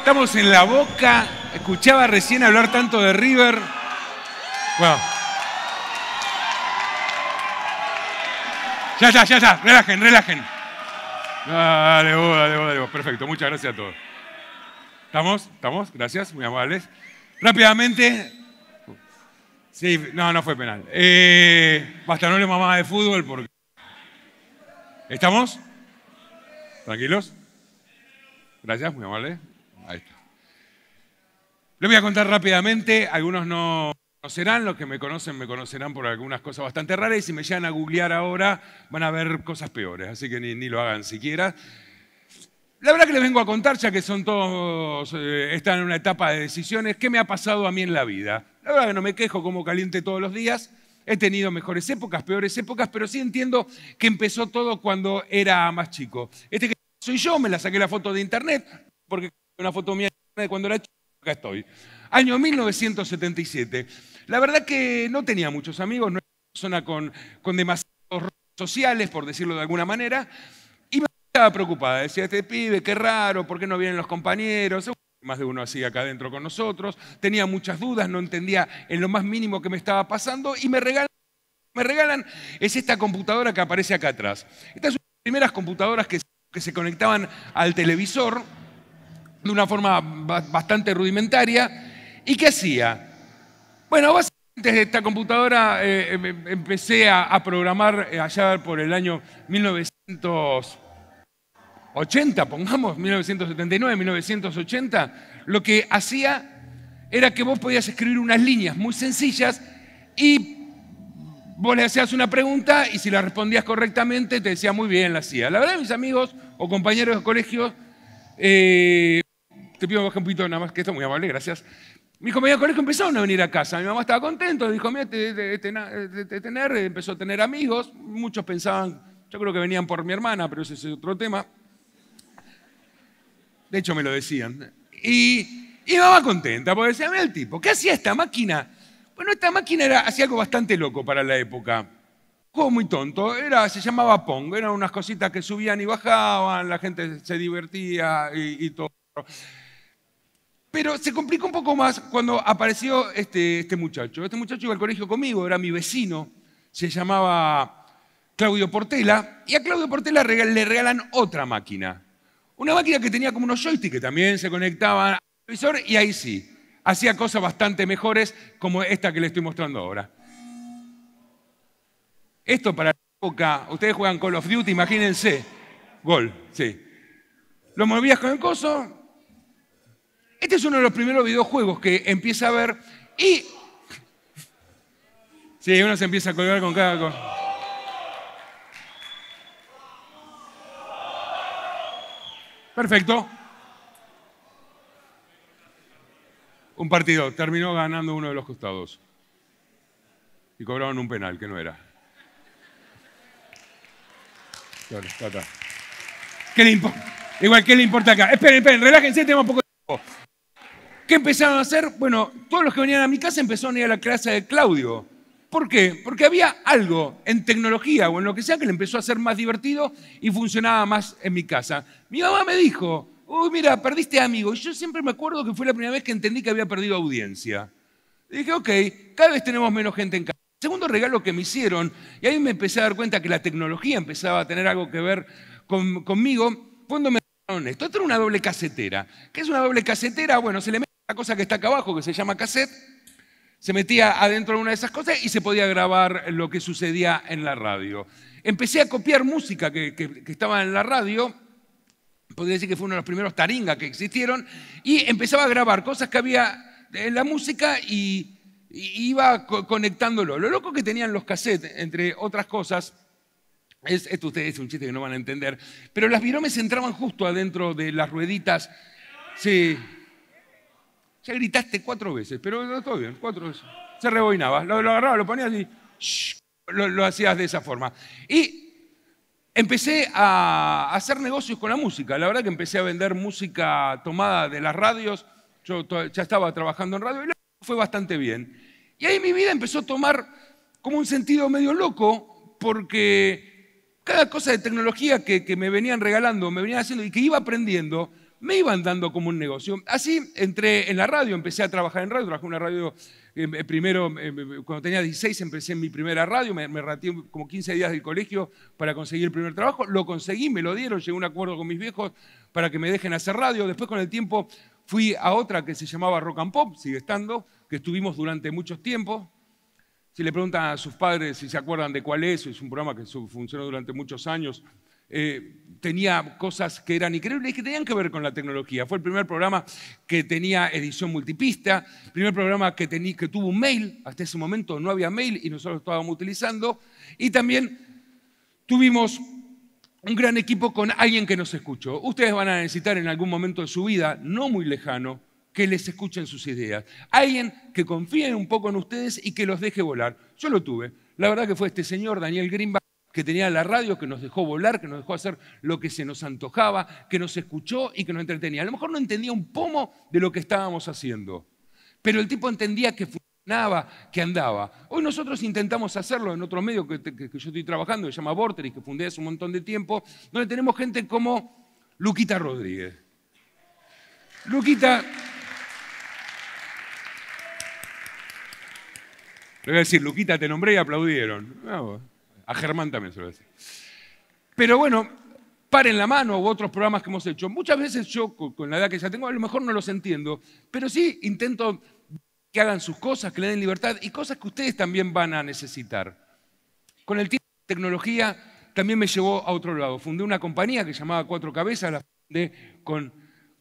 Estamos en la boca. Escuchaba recién hablar tanto de River. Ya, ya, ya, ya. Relajen, relajen. Dale vos, dale dale Perfecto. Muchas gracias a todos. ¿Estamos? ¿Estamos? Gracias. Muy amables. Rápidamente. Sí, no, no fue penal. Eh, basta, no le mamá de fútbol porque. ¿Estamos? ¿Tranquilos? Gracias, muy amables. Ahí voy a contar rápidamente, algunos no conocerán, los que me conocen me conocerán por algunas cosas bastante raras y si me llegan a googlear ahora van a ver cosas peores, así que ni, lo hagan siquiera. La verdad que les vengo a contar, ya que son todos, eh, están en una etapa de decisiones, qué me ha pasado a mí en la vida. La verdad que no me quejo como caliente todos los días, He tenido mejores épocas, peores épocas, pero sí entiendo que empezó todo cuando era más chico. Este que soy yo, me la saqué la foto de internet, porque una foto mía de cuando era chico, acá estoy. Año 1977. La verdad que no tenía muchos amigos, no era una persona con, con demasiados sociales, por decirlo de alguna manera, y me estaba preocupada. Decía, este pibe, qué raro, ¿por qué no vienen los compañeros? Más de uno así acá adentro con nosotros. Tenía muchas dudas, no entendía en lo más mínimo qué me estaba pasando y me regalan, me regalan, es esta computadora que aparece acá atrás. Estas son las primeras computadoras que se conectaban al televisor de una forma bastante rudimentaria. ¿Y qué hacía? Bueno, básicamente desde esta computadora eh, em, em, empecé a, programar eh, allá por el año 1980, pongamos, 1979, 1980. Lo que hacía era que vos podías escribir unas líneas muy sencillas y vos le hacías una pregunta y si la respondías correctamente te decía muy bien, la hacía. La verdad, mis amigos o compañeros de colegio, eh, te pido bajar un poquito nada más que esto, muy amable, gracias. Mis compañeros con colegio empezaron a venir a casa. Mi mamá estaba contento, dijo, mira, te, tener, empezó a tener amigos. Muchos pensaban, yo creo que venían por mi hermana, pero ese es otro tema. De hecho, me lo decían. Y, mamá contenta, porque decía, mira el tipo, ¿qué hacía esta máquina? Bueno, esta máquina hacía algo bastante loco para la época. Un juego muy tonto, era, se llamaba Pong, eran unas cositas que subían y bajaban, la gente se divertía y todo. Pero se complicó un poco más cuando apareció este, este muchacho. Este muchacho iba al colegio conmigo, era mi vecino, se llamaba Claudio Portela, y a Claudio Portela le regalan otra máquina. Una máquina que tenía como unos joysticks que también se conectaban al televisor, y ahí sí, hacía cosas bastante mejores como esta que le estoy mostrando ahora. Esto para la época, ustedes juegan Call of Duty, imagínense. Gol, sí. Lo movías con el coso, este es uno de los primeros videojuegos que empieza a ver y... Sí, uno se empieza a colgar con cada cosa. Perfecto. Un partido. Terminó ganando uno de los costados. Y cobraron un penal, que no era. ¿Qué Igual, ¿qué le importa acá? Esperen, esperen, relájense, tenemos poco tiempo. ¿Qué empezaron a hacer? Bueno, todos los que venían a mi casa empezaron a ir a la clase de Claudio. ¿Por qué? Porque había algo en tecnología o en lo que sea que le empezó a ser más divertido y funcionaba más en mi casa. Mi mamá me dijo, uy, mira, perdiste amigo. Y yo siempre me acuerdo que fue la primera vez que entendí que había perdido audiencia. dije, ok, cada vez tenemos menos gente en casa. segundo regalo que me hicieron, y ahí me empecé a dar cuenta que la tecnología empezaba a tener algo que ver conmigo, cuando me esto. Esto era una doble casetera. ¿Qué es una doble casetera? Bueno, se le la cosa que está acá abajo, que se llama cassette, se metía adentro de una de esas cosas y se podía grabar lo que sucedía en la radio. Empecé a copiar música que, estaba en la radio, podría decir que fue uno de los primeros taringas que existieron, y empezaba a grabar cosas que había en la música y, iba conectándolo. Lo loco que tenían los cassettes, entre otras cosas, es, esto ustedes es un chiste que no van a entender, pero las viromes entraban justo adentro de las rueditas. Sí. Ya gritaste cuatro veces, pero todo bien, cuatro veces. Se rebobinaba, lo, agarraba, lo ponías y lo, hacías de esa forma. Y empecé a hacer negocios con la música. La verdad que empecé a vender música tomada de las radios. Yo ya estaba trabajando en radio y fue bastante bien. Y ahí mi vida empezó a tomar como un sentido medio loco porque cada cosa de tecnología que me venían regalando, me venían haciendo y que iba aprendiendo, me iban dando como un negocio. Así entré en la radio, empecé a trabajar en radio, trabajé en una radio eh, eh, primero, eh, cuando tenía 16 empecé en mi primera radio, me, me raté como 15 días del colegio para conseguir el primer trabajo, lo conseguí, me lo dieron, llegué a un acuerdo con mis viejos para que me dejen hacer radio, después con el tiempo fui a otra que se llamaba Rock and Pop, sigue estando, que estuvimos durante muchos tiempos. Si le preguntan a sus padres si se acuerdan de cuál es, es un programa que funcionó durante muchos años, eh, tenía cosas que eran increíbles y que tenían que ver con la tecnología. Fue el primer programa que tenía edición multipista, el primer programa que, que tuvo un mail, hasta ese momento no había mail y nosotros lo estábamos utilizando, y también tuvimos un gran equipo con alguien que nos escuchó. Ustedes van a necesitar en algún momento de su vida, no muy lejano, que les escuchen sus ideas. Alguien que confíe un poco en ustedes y que los deje volar. Yo lo tuve. La verdad que fue este señor, Daniel Grimba, que tenía la radio, que nos dejó volar, que nos dejó hacer lo que se nos antojaba, que nos escuchó y que nos entretenía. A lo mejor no entendía un pomo de lo que estábamos haciendo, pero el tipo entendía que funcionaba, que andaba. Hoy nosotros intentamos hacerlo en otro medio que, yo estoy trabajando, que se llama y que fundé hace un montón de tiempo, donde tenemos gente como Luquita Rodríguez. Luquita... Le voy a decir, Luquita, te nombré y aplaudieron. Ah, a Germán también se lo decía. Pero bueno, Paren la mano u otros programas que hemos hecho. Muchas veces yo, con la edad que ya tengo, a lo mejor no los entiendo, pero sí intento que hagan sus cosas, que le den libertad y cosas que ustedes también van a necesitar. Con el tiempo de tecnología también me llevó a otro lado. Fundé una compañía que se llamaba Cuatro Cabezas, la fundé con,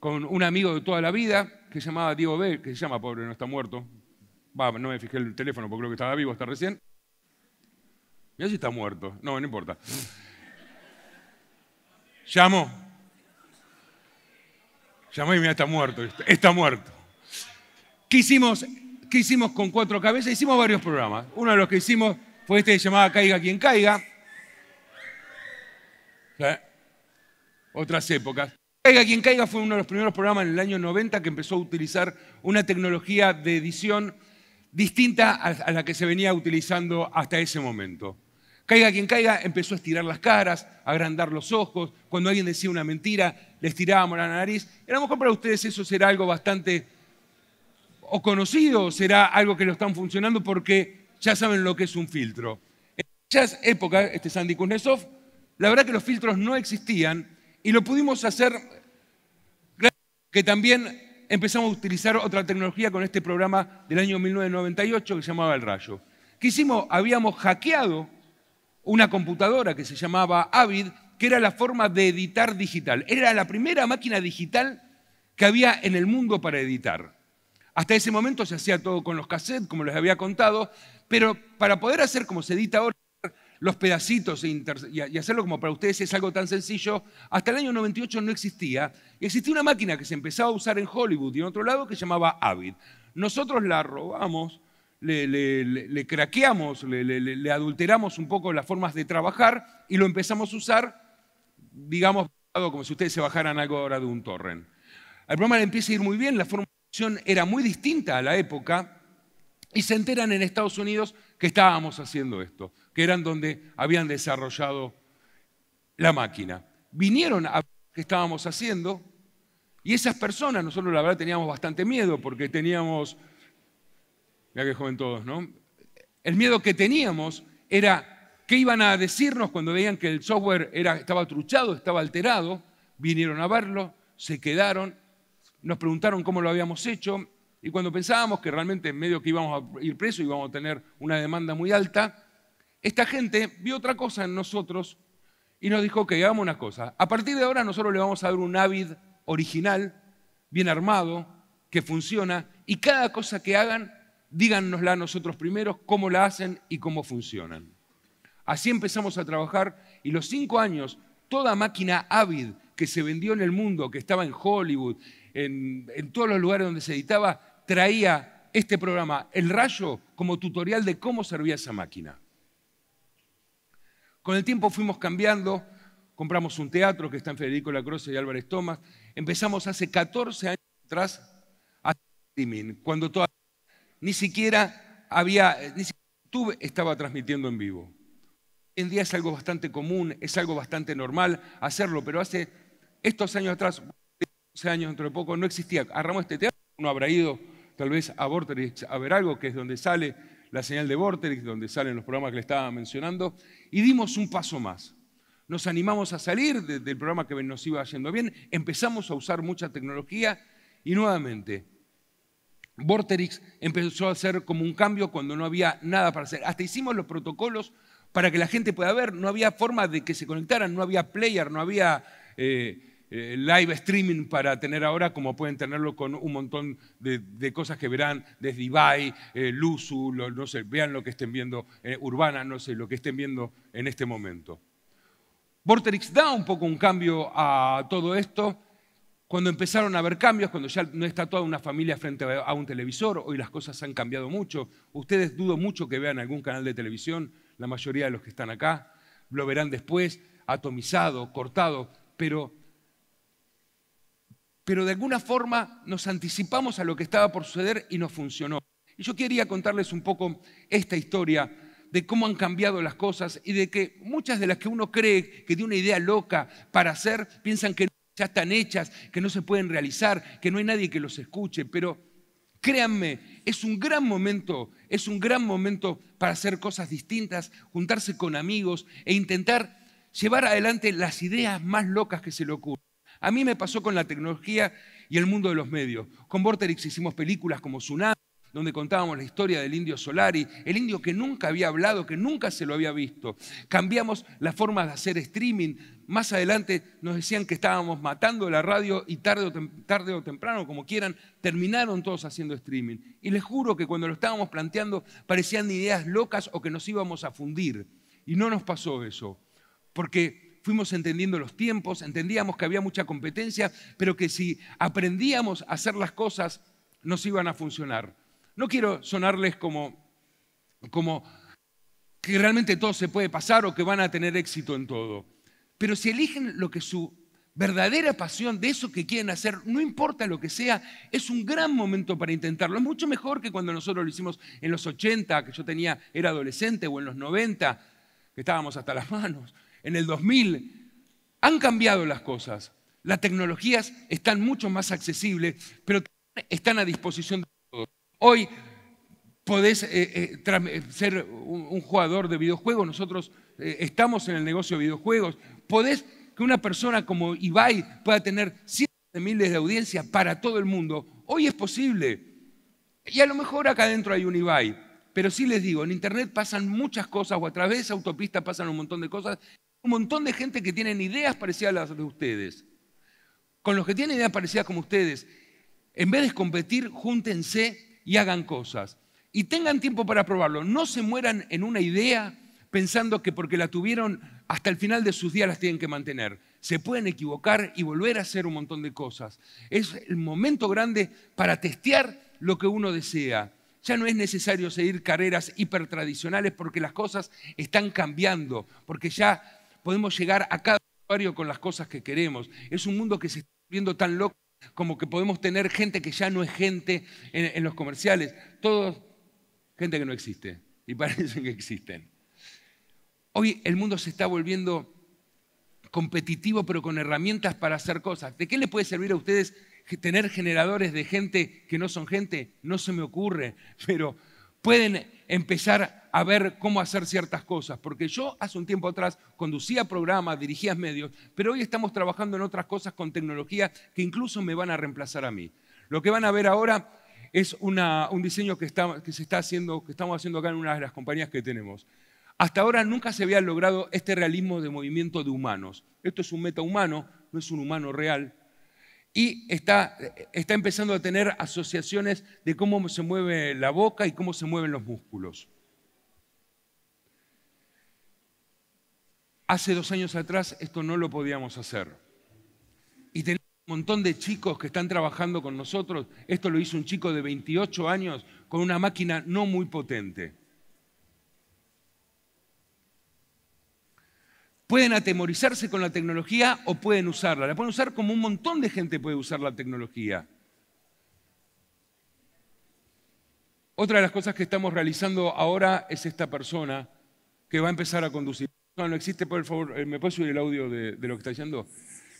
un amigo de toda la vida que se llamaba Diego B, que se llama, pobre, no está muerto. no me fijé el teléfono porque creo que estaba vivo hasta recién. Mira si está muerto. No, no importa. Llamó. Llamó y mira, está muerto. Está muerto. ¿Qué hicimos? con cuatro cabezas? Hicimos varios programas. Uno de los que hicimos fue este llamado Caiga quien caiga. Otras épocas. Caiga quien caiga fue uno de los primeros programas en el año 90 que empezó a utilizar una tecnología de edición distinta a la que se venía utilizando hasta ese momento. Caiga quien caiga, empezó a estirar las caras, a agrandar los ojos. Cuando alguien decía una mentira, le estirábamos la nariz. Y a lo mejor para ustedes eso será algo bastante o conocido, será algo que lo están funcionando porque ya saben lo que es un filtro. En esas épocas, este Sandy Kuznetsov, la verdad que los filtros no existían y lo pudimos hacer que también empezamos a utilizar otra tecnología con este programa del año 1998 que se llamaba El Rayo. ¿Qué hicimos? Habíamos hackeado una computadora que se llamaba Avid, que era la forma de editar digital. Era la primera máquina digital que había en el mundo para editar. Hasta ese momento se hacía todo con los cassettes, como les había contado, pero para poder hacer como se edita ahora, los pedacitos e y hacerlo como para ustedes es algo tan sencillo, hasta el año 98 no existía. Existía una máquina que se empezaba a usar en Hollywood y en otro lado que se llamaba Avid. Nosotros la robamos le, craqueamos, le, adulteramos un poco las formas de trabajar y lo empezamos a usar, digamos, como si ustedes se bajaran algo ahora de un torrent. El problema le empieza a ir muy bien, la formación era muy distinta a la época y se enteran en Estados Unidos que estábamos haciendo esto, que eran donde habían desarrollado la máquina. Vinieron a ver qué estábamos haciendo y esas personas, nosotros la verdad teníamos bastante miedo porque teníamos Mira que joven todos, ¿no? El miedo que teníamos era qué iban a decirnos cuando veían que el software estaba truchado, estaba alterado. Vinieron a verlo, se quedaron, nos preguntaron cómo lo habíamos hecho y cuando pensábamos que realmente en medio que íbamos a ir preso íbamos a tener una demanda muy alta, esta gente vio otra cosa en nosotros y nos dijo, que hagamos una cosa. A partir de ahora nosotros le vamos a dar un Avid original, bien armado, que funciona, y cada cosa que hagan díganosla a nosotros primero, cómo la hacen y cómo funcionan. Así empezamos a trabajar y los cinco años, toda máquina Avid que se vendió en el mundo, que estaba en Hollywood, en, todos los lugares donde se editaba, traía este programa, El Rayo, como tutorial de cómo servía esa máquina. Con el tiempo fuimos cambiando, compramos un teatro que está en Federico Lacroce y Álvarez Thomas. empezamos hace 14 años atrás a streaming, cuando ni siquiera había, ni YouTube estaba transmitiendo en vivo. Hoy en día es algo bastante común, es algo bastante normal hacerlo, pero hace estos años atrás, 11 años dentro de poco, no existía. Agarramos este teatro, uno habrá ido tal vez a Vorterix a ver algo, que es donde sale la señal de Vorterix, donde salen los programas que le estaba mencionando, y dimos un paso más. Nos animamos a salir del programa que nos iba yendo bien, empezamos a usar mucha tecnología y nuevamente Vorterix empezó a hacer como un cambio cuando no había nada para hacer. Hasta hicimos los protocolos para que la gente pueda ver. No había forma de que se conectaran, no había player, no había eh, eh, live streaming para tener ahora, como pueden tenerlo con un montón de, cosas que verán desde Ibai, eh, no sé, vean lo que estén viendo, eh, Urbana, no sé, lo que estén viendo en este momento. Vorterix da un poco un cambio a todo esto cuando empezaron a haber cambios, cuando ya no está toda una familia frente a un televisor, hoy las cosas han cambiado mucho. Ustedes dudo mucho que vean algún canal de televisión, la mayoría de los que están acá, lo verán después, atomizado, cortado, pero, pero de alguna forma nos anticipamos a lo que estaba por suceder y nos funcionó. Y yo quería contarles un poco esta historia de cómo han cambiado las cosas y de que muchas de las que uno cree que tiene una idea loca para hacer, piensan que no ya están hechas, que no se pueden realizar, que no hay nadie que los escuche, pero créanme, es un gran momento, es un gran momento para hacer cosas distintas, juntarse con amigos e intentar llevar adelante las ideas más locas que se le ocurren. A mí me pasó con la tecnología y el mundo de los medios. Con Vorterix hicimos películas como Tsunami, donde contábamos la historia del indio Solari, el indio que nunca había hablado, que nunca se lo había visto. Cambiamos la forma de hacer streaming. Más adelante nos decían que estábamos matando la radio y tarde o temprano, como quieran, terminaron todos haciendo streaming. Y les juro que cuando lo estábamos planteando parecían ideas locas o que nos íbamos a fundir. Y no nos pasó eso, porque fuimos entendiendo los tiempos, entendíamos que había mucha competencia, pero que si aprendíamos a hacer las cosas, nos iban a funcionar. No quiero sonarles como, como que realmente todo se puede pasar o que van a tener éxito en todo. Pero si eligen lo que su verdadera pasión de eso que quieren hacer, no importa lo que sea, es un gran momento para intentarlo. Es mucho mejor que cuando nosotros lo hicimos en los 80, que yo tenía, era adolescente, o en los 90, que estábamos hasta las manos, en el 2000. Han cambiado las cosas. Las tecnologías están mucho más accesibles, pero están a disposición de Hoy podés eh, eh, eh, ser un, jugador de videojuegos, nosotros estamos en el negocio de videojuegos, podés que una persona como Ibai pueda tener cientos de miles de audiencia para todo el mundo. Hoy es posible. Y a lo mejor acá adentro hay un Ibai, pero sí les digo, en Internet pasan muchas cosas o a través de autopistas pasan un montón de cosas, un montón de gente que tienen ideas parecidas a las de ustedes. Con los que tienen ideas parecidas como ustedes, en vez de competir, júntense y hagan cosas. Y tengan tiempo para probarlo. No se mueran en una idea pensando que porque la tuvieron hasta el final de sus días las tienen que mantener. Se pueden equivocar y volver a hacer un montón de cosas. Es el momento grande para testear lo que uno desea. Ya no es necesario seguir carreras hipertradicionales porque las cosas están cambiando, porque ya podemos llegar a cada usuario con las cosas que queremos. Es un mundo que se está viendo tan loco como que podemos tener gente que ya no es gente en, los comerciales. Todos, gente que no existe. Y parecen que existen. Hoy el mundo se está volviendo competitivo, pero con herramientas para hacer cosas. ¿De qué le puede servir a ustedes tener generadores de gente que no son gente? No se me ocurre, pero pueden empezar a ver cómo hacer ciertas cosas, porque yo hace un tiempo atrás conducía programas, dirigía medios, pero hoy estamos trabajando en otras cosas con tecnología que incluso me van a reemplazar a mí. Lo que van a ver ahora es un diseño que, que, se está haciendo, que estamos haciendo acá en una de las compañías que tenemos. Hasta ahora nunca se había logrado este realismo de movimiento de humanos. Esto es un meta humano, no es un humano real, y está, empezando a tener asociaciones de cómo se mueve la boca y cómo se mueven los músculos. Hace dos años atrás esto no lo podíamos hacer. Y tenemos un montón de chicos que están trabajando con nosotros. Esto lo hizo un chico de 28 años con una máquina no muy potente. pueden atemorizarse con la tecnología o pueden usarla. La pueden usar como un montón de gente puede usar la tecnología. Otra de las cosas que estamos realizando ahora es esta persona que va a empezar a conducir. No, existe, por favor, eh, ¿me puedes subir el audio de, lo que está diciendo?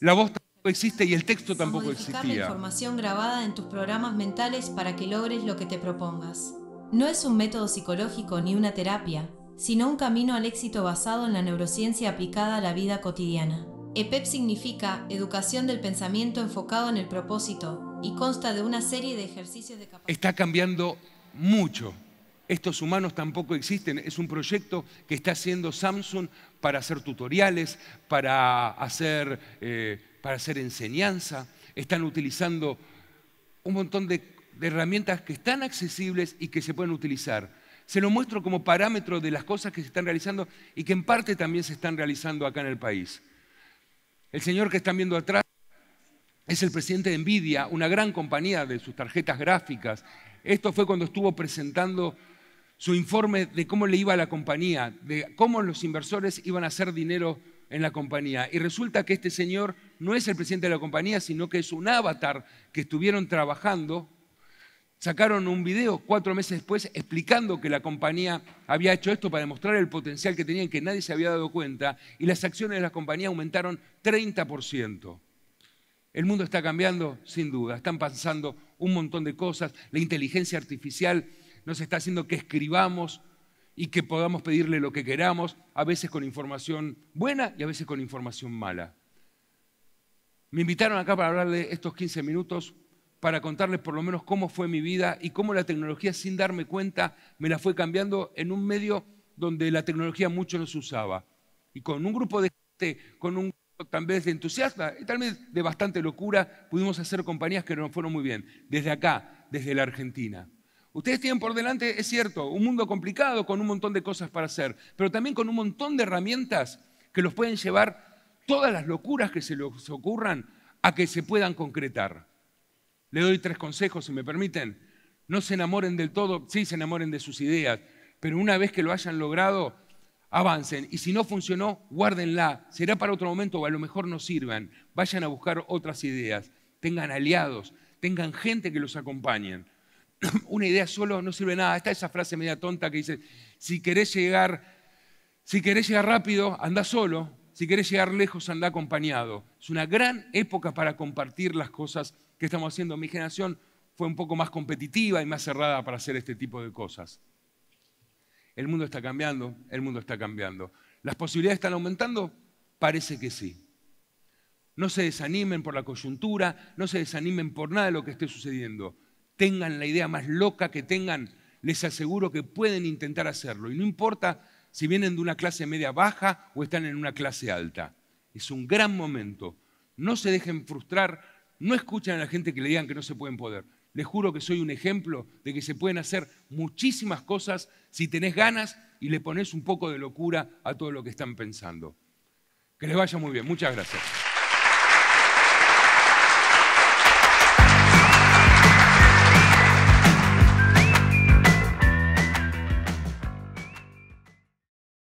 La voz tampoco existe y el texto tampoco existía. la información grabada en tus programas mentales para que logres lo que te propongas. No es un método psicológico ni una terapia, sino un camino al éxito basado en la neurociencia aplicada a la vida cotidiana. EPEP e significa Educación del Pensamiento enfocado en el propósito y consta de una serie de ejercicios de Está cambiando mucho. Estos humanos tampoco existen. Es un proyecto que está haciendo Samsung para hacer tutoriales, para hacer, eh, enseñanza. Están utilizando un montón de herramientas que están accesibles y que se pueden utilizar se lo muestro como parámetro de las cosas que se están realizando y que en parte también se están realizando acá en el país. El señor que están viendo atrás es el presidente de Nvidia, una gran compañía de sus tarjetas gráficas. Esto fue cuando estuvo presentando su informe de cómo le iba a la compañía, de cómo los inversores iban a hacer dinero en la compañía. Y resulta que este señor no es el presidente de la compañía, sino que es un avatar que estuvieron trabajando Sacaron un video cuatro meses después explicando que la compañía había hecho esto para demostrar el potencial que tenían, que nadie se había dado cuenta, y las acciones de la compañía aumentaron 30%. El mundo está cambiando, sin duda. Están pasando un montón de cosas. La inteligencia artificial nos está haciendo que escribamos y que podamos pedirle lo que queramos, a veces con información buena y a veces con información mala. Me invitaron acá para hablarle estos 15 minutos para contarles por lo menos cómo fue mi vida y cómo la tecnología, sin darme cuenta, me la fue cambiando en un medio donde la tecnología mucho no se usaba. Y con un grupo de gente, con un grupo tal vez de entusiasta y tal vez de bastante locura, pudimos hacer compañías que nos fueron muy bien, desde acá, desde la Argentina. Ustedes tienen por delante, es cierto, un mundo complicado con un montón de cosas para hacer, pero también con un montón de herramientas que los pueden llevar todas las locuras que se les ocurran a que se puedan concretar. Le doy tres consejos, si me permiten. No se enamoren del todo, sí se enamoren de sus ideas, pero una vez que lo hayan logrado, avancen. Y si no funcionó, guárdenla. Será para otro momento o a lo mejor no sirvan. Vayan a buscar otras ideas. Tengan aliados, tengan gente que los acompañe. una idea solo no sirve nada. Está esa frase media tonta que dice, si querés llegar, si querés llegar rápido, anda solo. Si querés llegar lejos, anda acompañado. Es una gran época para compartir las cosas que estamos haciendo. Mi generación fue un poco más competitiva y más cerrada para hacer este tipo de cosas. El mundo está cambiando, el mundo está cambiando. ¿Las posibilidades están aumentando? Parece que sí. No se desanimen por la coyuntura, no se desanimen por nada de lo que esté sucediendo. Tengan la idea más loca que tengan, les aseguro que pueden intentar hacerlo. Y no importa si vienen de una clase media baja o están en una clase alta. Es un gran momento. No se dejen frustrar, no escuchan a la gente que le digan que no se pueden poder. Les juro que soy un ejemplo de que se pueden hacer muchísimas cosas si tenés ganas y le pones un poco de locura a todo lo que están pensando. Que les vaya muy bien. Muchas gracias.